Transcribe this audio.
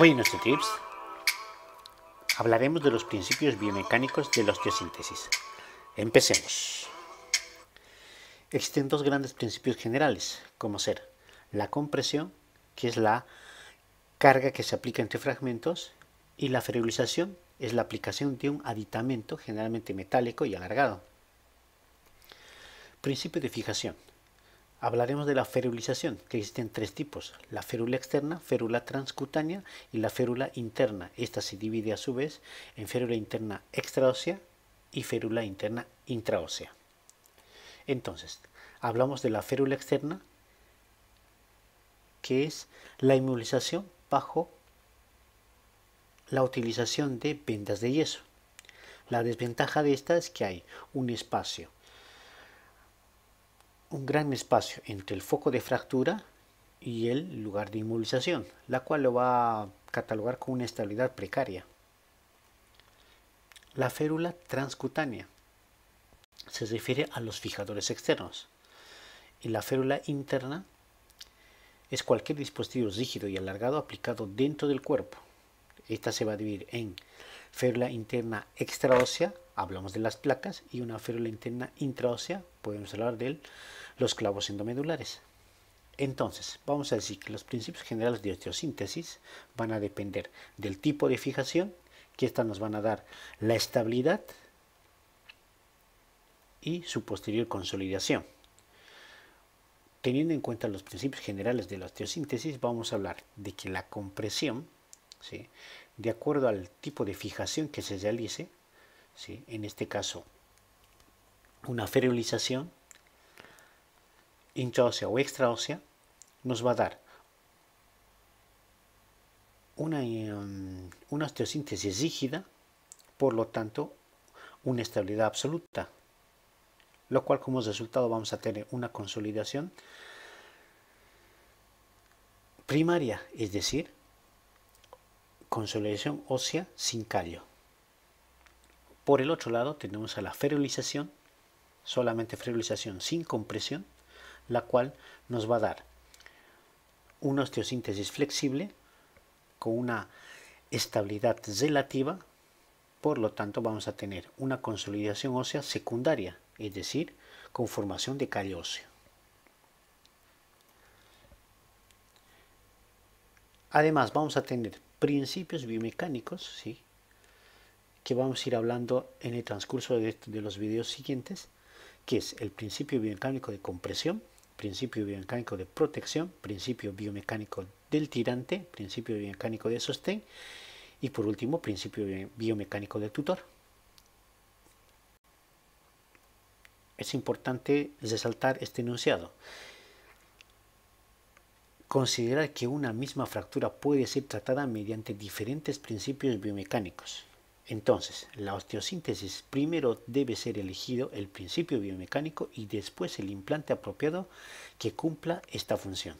Hoy en nuestro tips hablaremos de los principios biomecánicos de la osteosíntesis. Empecemos. Existen dos grandes principios generales, como ser la compresión, que es la carga que se aplica entre fragmentos, y la ferulización, es la aplicación de un aditamento generalmente metálico y alargado. Principio de fijación. Hablaremos de la ferulización, que existen tres tipos, la férula externa, férula transcutánea y la férula interna. Esta se divide a su vez en férula interna extraósea y férula interna intraósea. Entonces, hablamos de la férula externa, que es la inmunización bajo la utilización de vendas de yeso. La desventaja de esta es que hay un espacio un gran espacio entre el foco de fractura y el lugar de inmovilización, la cual lo va a catalogar con una estabilidad precaria. La férula transcutánea se refiere a los fijadores externos y la férula interna es cualquier dispositivo rígido y alargado aplicado dentro del cuerpo. Esta se va a dividir en férula interna extraósea, hablamos de las placas, y una férula interna intraósea, podemos hablar del los clavos endomedulares. Entonces, vamos a decir que los principios generales de osteosíntesis van a depender del tipo de fijación, que ésta nos van a dar la estabilidad y su posterior consolidación. Teniendo en cuenta los principios generales de la osteosíntesis, vamos a hablar de que la compresión, ¿sí? de acuerdo al tipo de fijación que se realice, ¿sí? en este caso una ferulización, ósea o ósea nos va a dar una, em, una osteosíntesis rígida, por lo tanto, una estabilidad absoluta, lo cual como resultado vamos a tener una consolidación primaria, es decir, consolidación ósea sin callo. Por el otro lado tenemos a la ferulización, solamente ferulización sin compresión, la cual nos va a dar una osteosíntesis flexible con una estabilidad relativa, por lo tanto vamos a tener una consolidación ósea secundaria, es decir, con formación de callo óseo Además vamos a tener principios biomecánicos, ¿sí? que vamos a ir hablando en el transcurso de, de los videos siguientes, que es el principio biomecánico de compresión, principio biomecánico de protección, principio biomecánico del tirante, principio biomecánico de sostén y por último principio biomecánico del tutor. Es importante resaltar este enunciado. Considerar que una misma fractura puede ser tratada mediante diferentes principios biomecánicos entonces, la osteosíntesis primero debe ser elegido el principio biomecánico y después el implante apropiado que cumpla esta función.